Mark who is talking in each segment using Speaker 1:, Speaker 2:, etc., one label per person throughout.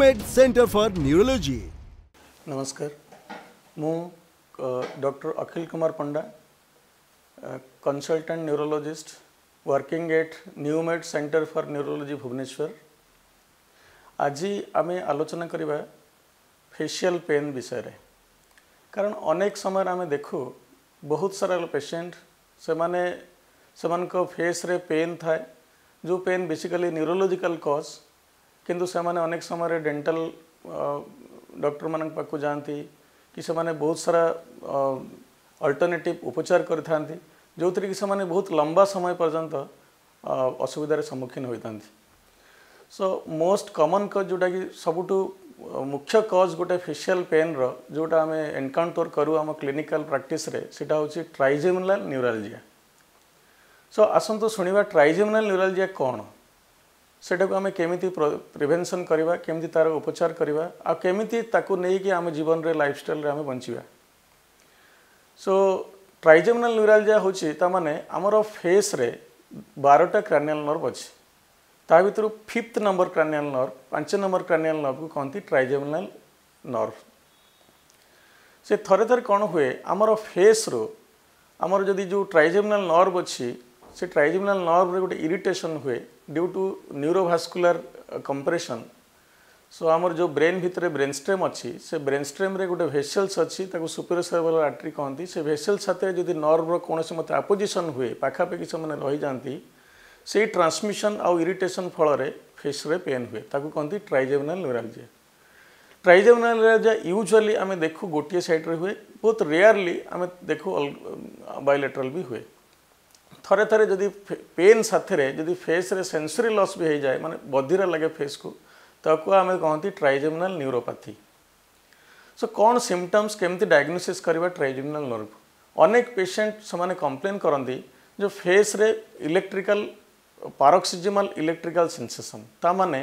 Speaker 1: homemade centre for neurology નમસ્કાર હું doctor Akhil Kumar Panda consultant neurologist working at NewMed centre for neurology Bhubaneswar ଆଜି ଆମେ ଆଲୋଚନା କରିବା ଫେସିଆଲ୍ ପେନ୍ ବିଷୟରେ କାରଣ ଅନେକ ସମୟରେ ଆମେ ଦେଖୁ ବହୁତ ସାରା ପେସେଣ୍ଟ ସେମାନେ ସେମାନଙ୍କ ଫେସ୍ରେ ପେନ୍ ଥାଏ ଯେଉଁ ପେନ୍ ବେସିକାଲି ନ୍ୟୁରୋଲୋଜିକାଲ୍ କଜ୍ किंतु से माने अनेक समय डेटाल डक्टर मान पाक जाती कि से बहुत सारा अल्टरनेटिव उपचार करो थी कि से बहुत लंबा समय पर्यटन असुविधार सम्मुखीन होता सो मोस्ट कमन कज जोटा कि सबुठ मुख्य कज गोटे फेसील पेन रोटा आम एनकाउंटर करूँ आम क्लीनिकाल प्राक्टा हूँ ट्राइजेमिनाल न्यूराजि सो आसतु शुणा ट्राइजेमिनाल न्यूराजि कौन ସେଟାକୁ ଆମେ କେମିତି ପ୍ରିଭେନସନ୍ କରିବା କେମିତି ତା'ର ଉପଚାର କରିବା ଆଉ କେମିତି ତାକୁ ନେଇକି ଆମ ଜୀବନରେ ଲାଇଫଷ୍ଟାଇଲରେ ଆମେ ବଞ୍ଚିବା ସୋ ଟ୍ରାଇଜେମିନାଲ୍ ନ୍ୟୁରାଲଜିଆ ହେଉଛି ତା'ମାନେ ଆମର ଫେସ୍ରେ ବାରଟା କ୍ରାନିଆଲ୍ ନର୍ଭ ଅଛି ତା ଭିତରୁ ଫିଫ୍ଥ ନମ୍ବର କ୍ରାନିଆଲ୍ ନର୍ଭ ପାଞ୍ଚ ନମ୍ବର କ୍ରାନିଆଲ୍ ନର୍ଭକୁ କହନ୍ତି ଟ୍ରାଇଜେମିନାଲ୍ ନର୍ଭ ସେ ଥରେ ଥରେ କ'ଣ ହୁଏ ଆମର ଫେସ୍ରୁ ଆମର ଯଦି ଯେଉଁ ଟ୍ରାଇଜେମିନାଲ୍ ନର୍ଭ ଅଛି ସେ ଟ୍ରାଇଜୁମିନାଲ୍ ନର୍ଭରେ ଗୋଟେ ଇରିଟେସନ୍ ହୁଏ due to neurovascular compression so ଆମର ଯେଉଁ ବ୍ରେନ୍ ଭିତରେ ବ୍ରେନ୍ ଷ୍ଟ୍ରେମ୍ ଅଛି ସେ ବ୍ରେନ୍ ଷ୍ଟ୍ରେମ୍ରେ ଗୋଟେ ଭେସେଲ୍ସ ଅଛି ତାକୁ ସୁପେରିୟର ସେରେବ୍ରାଲ ଆଟ୍ରି କହନ୍ତି ସେ ଭେସେଲ୍ ସାଥିରେ ଯଦି ନର୍ଭର କୌଣସି ମତେ ଆପୋଜିସନ୍ ହୁଏ ପାଖାପାଖି ସେମାନେ ରହିଯାଆନ୍ତି ସେଇ ଟ୍ରାନ୍ସମିସନ୍ ଆଉ ଇରିଟେସନ୍ ଫଳରେ ଫେସ୍ରେ ପେନ୍ ହୁଏ ତାକୁ କହନ୍ତି trigeminal neuralgia trigeminal neuralgia usually ଆମେ ଦେଖୁ ଗୋଟିଏ ସାଇଡ଼୍ରେ ହୁଏ ବହୁତ ରେୟାରଲି ଆମେ ଦେଖୁ ବାଇଲେଟ୍ରାଲ୍ ବି ହୁଏ थरे थे जदि पेन साथ फेस रे सेंसरी लॉस भी हो जाए माने बधिरे लगे फेस को ताको आम कहते ट्राइजेमिनाल न्यूरोपाथी सो कौन सिमटम्स केमती डायग्नोसीस करवा ट्राइजेमिनाल नर्व अनेक पेसेंट से कम्प्लेन करती जो फेस रे इलेक्ट्रिकल पारक्सीजिमाल इलेक्ट्रिकाल सेनसेसन ता मैंने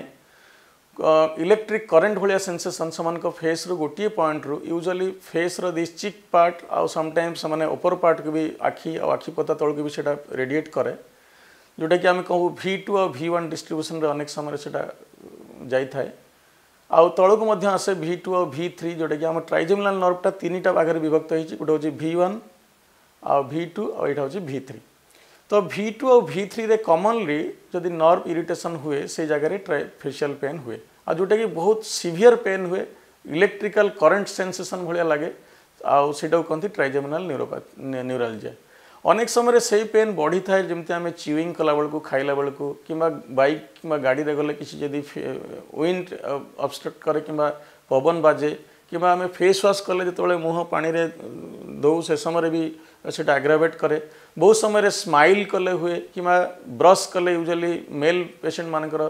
Speaker 1: इलेक्ट्रिक करेन्ट भाया सेनसेसन से फेस्रु गोटे पॉइंट्रु यूजुआली फेस्र दिश्चिक पार्ट आउ समटाइम्स से अपर पार्ट को भी आखि आखि पता भी से रेडिएट कै जोटा कि आम कहूँ भि टू आ भि वन डिस्ट्रब्यूसन अनेक समय से जाए आउ तौक आसे भि टू आ भि थ्री जोटा कि आम ट्राइजेमिनाल नर्वटा तीन भागे विभक्त हो गोटे हूँ भि वन आउ भि टू आईटा हूँ भि थ्री तो V2 ଆଉ V3 ରେ କମନଲି ଯଦି ନର୍ଭ ଇରିଟେସନ୍ ହୁଏ ସେ ଜାଗାରେ ଫେସିଆଲ୍ ପେନ୍ ହୁଏ ଆଉ ଯେଉଁଟାକି ବହୁତ ସିଭିୟର୍ ପେନ୍ ହୁଏ ଇଲେକ୍ଟ୍ରିକାଲ୍ କରେଣ୍ଟ ସେନ୍ସେସନ୍ ଭଳିଆ ଲାଗେ ଆଉ ସେଇଟାକୁ କହନ୍ତି ଟ୍ରାଇଜେମିନାଲ୍ ନ୍ୟୁରୋପାଥି ନ୍ୟୁରାଲଜିଆ ଅନେକ ସମୟରେ ସେଇ ପେନ୍ ବଢ଼ିଥାଏ ଯେମିତି ଆମେ ଚିୱିଂ କଲାବେଳକୁ ଖାଇଲା ବେଳକୁ କିମ୍ବା ବାଇକ୍ କିମ୍ବା ଗାଡ଼ିରେ ଗଲେ କିଛି ଯଦି ୱିଣ୍ଡ ଅବଷ୍ଟ୍ରକ୍ଟ କରେ କିମ୍ବା ପବନ ବାଜେ କିମ୍ବା ଆମେ ଫେସ୍ ୱାଶ୍ କଲେ ଯେତେବେଳେ ମୁହଁ ପାଣିରେ ଦେଉ ସେ ସମୟରେ ବି ସେଇଟା ଆଗ୍ରାଭେଟ୍ କରେ बहुत समय स्माइल कले हुए कि ब्रश कले यूजुअली मेल पेसेंट मानकर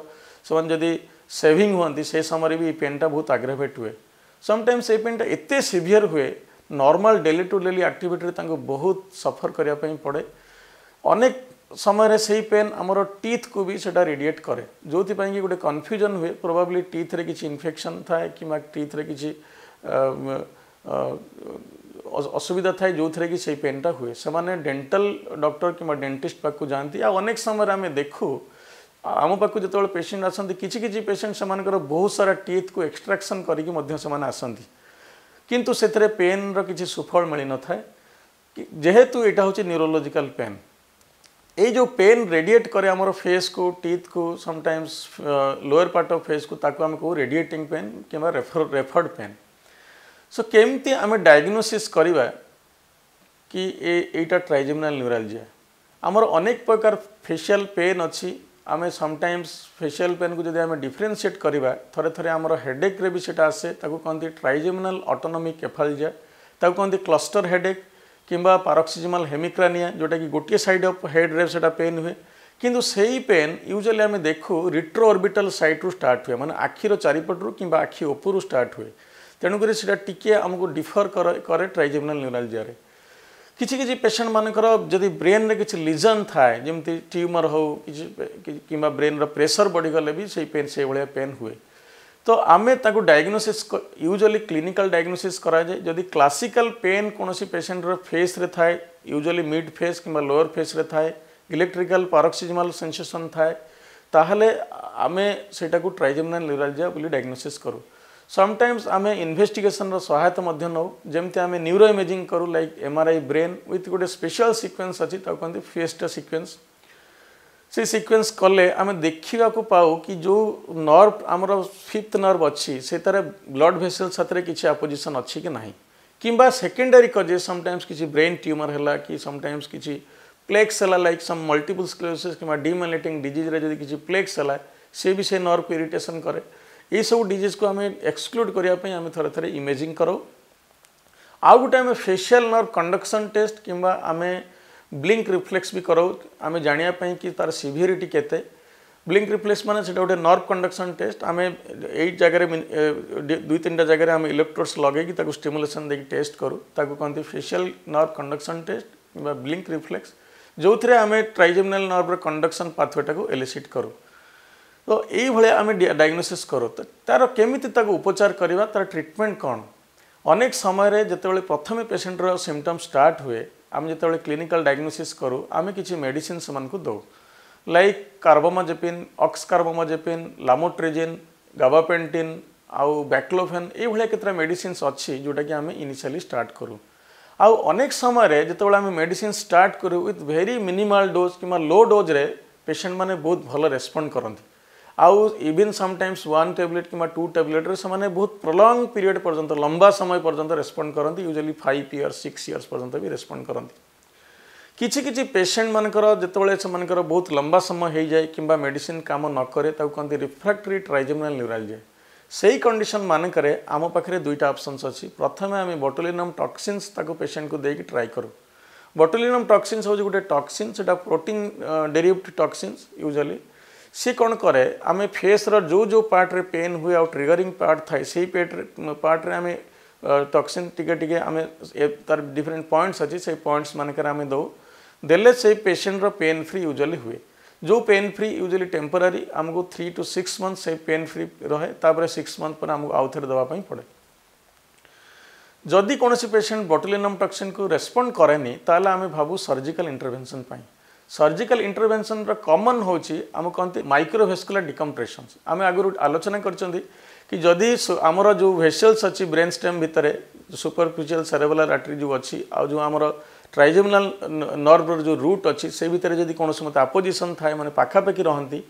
Speaker 1: सेविंग हमें से समय भी पेनटा बहुत आग्रेभेट हुए समटाइम्स ये पेनटा एत सीभीयर हुए normal daily to daily activity बहुत सफर करने पड़े अनेक समय से ही पेन आमर टीथ को भी सेटा रेडिएट करे जो कि गोटे कन्फ्यूजन हुए प्रोबेबली टीथ रे किसी इनफेक्शन थाए कि टीथ रे किसी असुविधा थाए जो थे कि पेनटा हुए से डेटाल डक्टर कि डेटिस्ट पाक जाती आनेक समय आम देखू आम पाक जो पेसेंट आसती किसी किसी से बहुत सारा टीथ को एक्सट्राक्शन करसु से पेन रिच सुफल मिल न था जेहेतु यहाँ हूँ न्यूरोलोजिकाल पेन यो पेन रेडिएट करे आम फेस को टीथ को sometimes lower part of face को ताको आम कहू radiating pain referred pain so কেমতি আমি ডায়াগনোসিস করা কি এ এইটা ট্রাইজেমিনাল নিউরালজিয়া আমার অনেক প্রকার ফেসিয়াল পেন অছি আমি সমটাইমস ফেসিয়াল পেনকু যদি আমি ডিফরেনসিয়েট করা থরে থরে আমার হেডেক্রে বি সেটা আসে তাকে কহতি ট্রাইজেমিনাল অটোনোমিক কেফালজিয়া তাকে কহতি ক্লস্টর হেডেক কিংবা পারক্সিজিমাল হেমিক্রানিয়া যেটা কি গোটিয়ে সাইড অফ হেড্রে সেটা পেন হুয়ে কিন্তু সেই পেন ইউজুয়ালি আমি দেখু রিট্রো অর্বিটাল সাইড্রু স্টার্ট হুয়ে মানে আখির চারিপটু কিংবা আখি উপরু স্টার্ট হুয়ে ତେଣୁକରି ସେଇଟା ଟିକିଏ ଆମକୁ ଡିଫର୍ କରେ ଟ୍ରାଇଜେମିନାଲ୍ ନ୍ୟୁରାଲଜିଆରେ କିଛି କିଛି ପେସେଣ୍ଟ ମାନଙ୍କର ଯଦି ବ୍ରେନ୍ରେ କିଛି ଲିଜନ୍ ଥାଏ ଯେମିତି ଟ୍ୟୁମର୍ ହେଉ କିଛି କିମ୍ବା ବ୍ରେନ୍ର ପ୍ରେସର୍ ବଢ଼ିଗଲେ ବି ସେଇ ପେନ୍ ସେଇଭଳିଆ ପେନ୍ ହୁଏ ତ ଆମେ ତାକୁ ଡାଇଗ୍ନୋସିସ୍ ୟୁଜୁଆଲି କ୍ଲିନିକାଲ୍ ଡାଇଗ୍ନୋସିସ୍ କରାଯାଏ ଯଦି କ୍ଲାସିକାଲ୍ ପେନ୍ କୌଣସି ପେସେଣ୍ଟର ଫେସ୍ରେ ଥାଏ ୟୁଜୁଆଲି ମିଡ୍ ଫେସ୍ କିମ୍ବା ଲୋୟର୍ ଫେସ୍ରେ ଥାଏ ଇଲେକ୍ଟ୍ରିକାଲ୍ ପାରକ୍ସିଜିମାଲ୍ ସେନ୍ସେସନ୍ ଥାଏ ତାହେଲେ ଆମେ ସେଇଟାକୁ ଟ୍ରାଇଜେମିନାଲ୍ ନ୍ୟୁରାଲଜିଆ ବୋଲି ଡାଇଗ୍ନୋସିସ୍ କରୁ समटाइम्स आम इनभेटिगेसन रहायता नौ जमी आम न्यूरो इमेजिंग करूँ like M R I brain ओथ गोटे स्पेशल सिक्वेन्स अच्छी कहते फेस्ट सिक्वेन्स से सिक्वेन्स कले आम देखा पाऊ कि जो नर्व आमर फिफ्थ नर्व अच्छी से तरह ब्लड भेसेल साथ किसी अपोजिशन अच्छी कि ना किंवा सेकेंडरी कजे समटाइम्स किसी ब्रेन ट्यूमर है कि समटाइम्स किसी प्लेक्स है लाइक सम मल्टीपल स्क्लेरोसिस कि डिजिज्रे डिजीज किसी प्लेक्स है सी भी से नर्व को इरीटेसन कै ଏଇସବୁ ଡିଜିଜ୍କୁ ଆମେ ଏକ୍ସକ୍ଲୁଡ଼ କରିବା ପାଇଁ ଆମେ ଥରେ ଥରେ ଇମେଜିଂ କରାଉ ଆଉ ଗୋଟେ ଆମେ ଫେସିଆଲ୍ ନର୍ କଣ୍ଡକ୍ସନ୍ ଟେଷ୍ଟ କିମ୍ବା ଆମେ ବ୍ଲିଙ୍କ ରିଫ୍ଲେକ୍ସ ବି କରାଉ ଆମେ ଜାଣିବା ପାଇଁ କି ତା'ର ସିଭିରିଟି କେତେ ବ୍ଲିଙ୍କ ରିଫ୍ଲେକ୍ସ ମାନେ ସେଇଟା ଗୋଟେ ନର୍ଭ କଣ୍ଡକ୍ସନ୍ ଟେଷ୍ଟ ଆମେ ଏଇ ଜାଗାରେ ଦୁଇ ତିନିଟା ଜାଗାରେ ଆମେ ଇଲେକ୍ଟ୍ରୋଡ୍ସ ଲଗେଇକି ତାକୁ ଷ୍ଟିମୁଲେସନ୍ ଦେଇକି ଟେଷ୍ଟ କରୁ ତାକୁ କହନ୍ତି ଫେସିଆଲ୍ ନର୍ଭ କଣ୍ଡକ୍ସନ୍ ଟେଷ୍ଟ କିମ୍ବା ବ୍ଲିଙ୍କ ରିଫ୍ଲେକ୍ସ ଯେଉଁଥିରେ ଆମେ ଟ୍ରାଇଜେମିନାଲ୍ ନର୍ଭର କଣ୍ଡକ୍ସନ୍ ପାଥୱେଟାକୁ ଏଲିସିଟ୍ କରୁ ତ ଏଇଭଳିଆ ଆମେ ଡାଇଗ୍ନୋସିସ୍ କରୁ ତା'ର କେମିତି ତାକୁ ଉପଚାର କରିବା ତା'ର ଟ୍ରିଟମେଣ୍ଟ କ'ଣ ଅନେକ ସମୟରେ ଯେତେବେଳେ ପ୍ରଥମେ ପେସେଣ୍ଟର ସିମ୍ପଟମ୍ ଷ୍ଟାର୍ଟ ହୁଏ ଆମେ ଯେତେବେଳେ କ୍ଲିନିକାଲ ଡାଇଗ୍ନୋସିସ୍ କରୁ ଆମେ କିଛି ମେଡ଼ିସିନ୍ ସେମାନଙ୍କୁ ଦେଉ ଲାଇକ୍ କାର୍ବୋମାଜେପିନ୍ ଅକ୍ସ କାର୍ବୋମାଜେପିନ୍ ଲାମୋଟ୍ରିଜିନ୍ ଗାବାପେଣ୍ଟିନ୍ ଆଉ ବ୍ୟାକ୍ଲୋଫେନ୍ ଏଇଭଳିଆ କେତେଟା ମେଡ଼ିସିନ୍ସ ଅଛି ଯେଉଁଟାକି ଆମେ ଇନିସିଆଲି ଷ୍ଟାର୍ଟ କରୁ ଆଉ ଅନେକ ସମୟରେ ଯେତେବେଳେ ଆମେ ମେଡ଼ିସିନ୍ ଷ୍ଟାର୍ଟ କରୁ ୱିଥ୍ ଭେରି ମିନିମାଲ୍ ଡୋଜ୍ କିମ୍ବା ଲୋ ଡୋଜ୍ରେ ପେସେଣ୍ଟମାନେ ବହୁତ ଭଲ ରେସ୍ପଣ୍ଡ କରନ୍ତି आउ इवन समटाइम्स वन टैबलेट कि टू टैबलेट से बहुत प्रलंग पीरियड पर्यटन लंबा समय पर्यटन रेस्पंड करती usually five years six years पर्यटन भी रेस्पंड करते किसी किसी पेसेंट मानकर जितेबाला से बहुत लंबा समय हो जाए कि मेडिसीन काम नक कहते रिफ्राक्टरी ट्राइजेमिनाल न्यूरालजिया से ही कंडीशन मानक आम पाखे दुईटा अप्सन्स अच्छी प्रथम आम बटोलीनम टक्सीन्स पेसेंट को देखिए ट्राए करूँ बटोलीनम टक्सीन्स हूँ गोटे टक्सीन से प्रोटीन डेरीवेट टक्सीन्स यूजुअली सी कौन करे आम फेस्र जो जो पार्ट्रे पेन हुए आ पार्ट थाए से पार्ट्रे आम टक्सीन टी आम तार डिफरेन्ट पॉइंट्स अच्छी से पॉइंट्स मानकर आम दौ दे से पेसेंटर पेन फ्री यूजुआली हुए जो पेन फ्री यूजुअली टेम्पोरारी आमको थ्री टू सिक्स मंथ से पेन फ्री रहे तापर सिक्स मंथ पर आमको आउ थे देवाई पड़े जदि कौन पेसेंट बटुलिनम टक्सीन को रेस्पंड कैनि आम भावु सर्जिकाल इंटरभेनसन सर्जिकल इंटरभेनसन कमन हो आम कहते माइक्रोभेस्कुला डिकम्प्रेसन आम आगुरी आलोचना कर आमर जो भेसेल्स अच्छी ब्रेन स्टेम भितर सुपरफिशियल सेरेबुलर आर्टरी जो अच्छी आज जो आमर ट्राइजेमिनाल नर्वर जो रूट अच्छी से भितर जदि कौन मत आपोजिशन थाए मैंने पाखापाखि रहती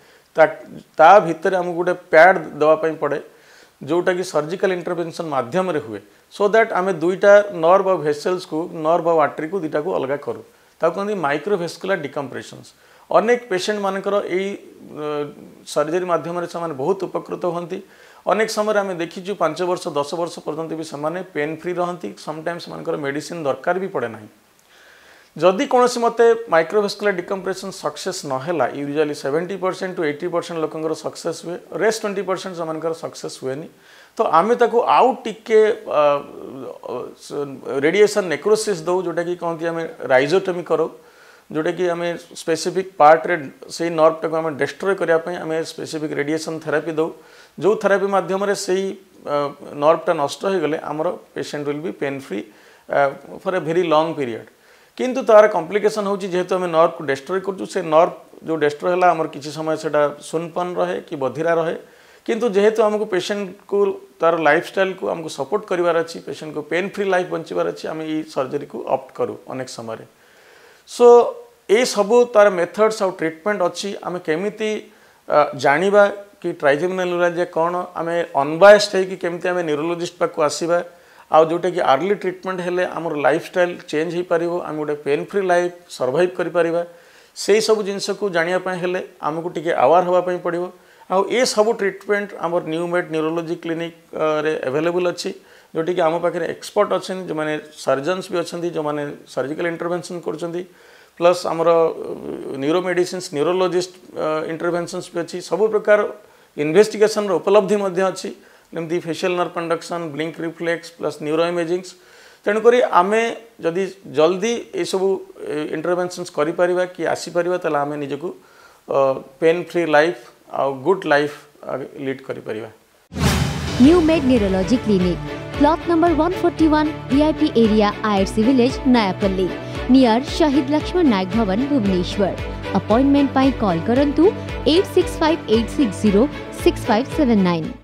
Speaker 1: भितर आमको गोटे पैड देवाई पड़े जोटा कि सर्जिकल इंटरभेनसन मध्यम हुए सो दैट आम दुईटा नर्व और भेसल्स को नर्व और आर्टरी को दुईटा को अलग करूँ ତାକୁ କହନ୍ତି ମାଇକ୍ରୋଭେସ୍କୁଲାର ଡିକମ୍ପ୍ରେସନ୍ସ ଅନେକ ପେସେଣ୍ଟମାନଙ୍କର ଏଇ ସର୍ଜରୀ ମାଧ୍ୟମରେ ସେମାନେ ବହୁତ ଉପକୃତ ହୁଅନ୍ତି ଅନେକ ସମୟରେ ଆମେ ଦେଖିଛୁ ପାଞ୍ଚ ବର୍ଷ ଦଶ ବର୍ଷ ପର୍ଯ୍ୟନ୍ତ ବି ସେମାନେ ପେନ୍ ଫ୍ରି ରହନ୍ତି ସମଟାଇମ୍ ସେମାନଙ୍କର ମେଡ଼ିସିନ୍ ଦରକାର ବି ପଡ଼େ ନାହିଁ ଯଦି କୌଣସି ମତେ ମାଇକ୍ରୋଭେସ୍କୁଲାର ଡିକମ୍ପ୍ରେସନ୍ ସକ୍ସେସ୍ ନହେଲା usually seventy percent to eighty percent ଲୋକଙ୍କର ସକ୍ସେସ୍ ହୁଏ ରେଷ୍ଟ ଟ୍ୱେଣ୍ଟି ପରସେଣ୍ଟ ସେମାନଙ୍କର ସକ୍ସେସ୍ ହୁଏନି तो आम ताकू आउ टिके रेडिएसन नेक्रोसीस दौ जोटा कि कहती आम राइजोटोमी करो जोटा कि आम स्पेसिफिक पार्ट्रे से नर्वटा को आम डेस्ट्रय करने स्पेसीफिक स्पेसिफिक रेडिएसन थेरापी दौ जो थेरापी मध्यम से नर्वटा नष्ट आमर patient will be pain free for a very long period किंतु तार कम्प्लिकेसन हो जेहेतु आम नर्व को डेस्ट्रय करूँ नर्व जो डेस्ट्रय है किसी समय से सुनपन रहे कि बधिरा रहे किंतु जेहेतु आमको पेसेंट को तार लाइफस्टाइल को आमको सपोर्ट करार अच्छी पेसेंट को पेन फ्री लाइफ बचार अच्छी आम ये सर्जरी को अप्ट करूँ अनेक समय सो ये सब तार मेथड्स आउ ट्रिटमेंट अच्छी आम केमी जाना कि ट्राइजेमिनाल कौन आम अनबायस्ड होमती आम न्यूरोलोजिस्ट पाक आसवा आउ जोटा कि आर्ली ट्रिटमेंट हेले आमर स्टाइल चेंज हो पार आम गोटे पेन फ्री लाइफ सर्भाइव कर सब जिनस को जानापी आमको टी आवार हाँपाई पड़ो ଆଉ ଏସବୁ ଟ୍ରିଟମେଣ୍ଟ ଆମର ନ୍ୟୁ ମେଡ୍ ନ୍ୟୁରୋଲୋଜି କ୍ଲିନିକ୍ରେ ଆଭେଲେବୁଲ୍ ଅଛି ଯେଉଁଠିକି ଆମ ପାଖରେ ଏକ୍ସପର୍ଟ ଅଛନ୍ତି ଯେଉଁମାନେ ସର୍ଜନ୍ସ ବି ଅଛନ୍ତି ଯେଉଁମାନେ ସର୍ଜିକାଲ ଇଣ୍ଟରଭେନ୍ସନ୍ କରୁଛନ୍ତି ପ୍ଲସ୍ ଆମର ନ୍ୟୁରୋ ନ୍ୟୁରୋଲୋଜିଷ୍ଟ ଇଣ୍ଟରଭେନ୍ସନ୍ସ ବି ଅଛି ସବୁ ପ୍ରକାର ଇନଭେଷ୍ଟିଗେସନ୍ର ଉପଲବ୍ଧି ମଧ୍ୟ ଅଛି ଯେମିତି facial nerve conduction blink reflex plus neuro imagings ତେଣୁକରି ଆମେ ଯଦି ଜଲ୍ଦି ଏସବୁ ଇଣ୍ଟରଭେନ୍ସନ୍ସ କରିପାରିବା କି ଆସିପାରିବା ତାହେଲେ ଆମେ ନିଜକୁ ପେନ୍ ଫ୍ରି ଲାଇଫ୍ ଆଉ ଗୁଡ୍ ଲାଇଫ୍ ଲିଡ୍ କରିପାରିବା NewMed neurology clinic plot number 141 VIP area IRC village Nayapalli near Shahid Laxman नायक भवन भुवनेश्वर अपॉइंटमेंट पाई कॉल करंतु 8658606579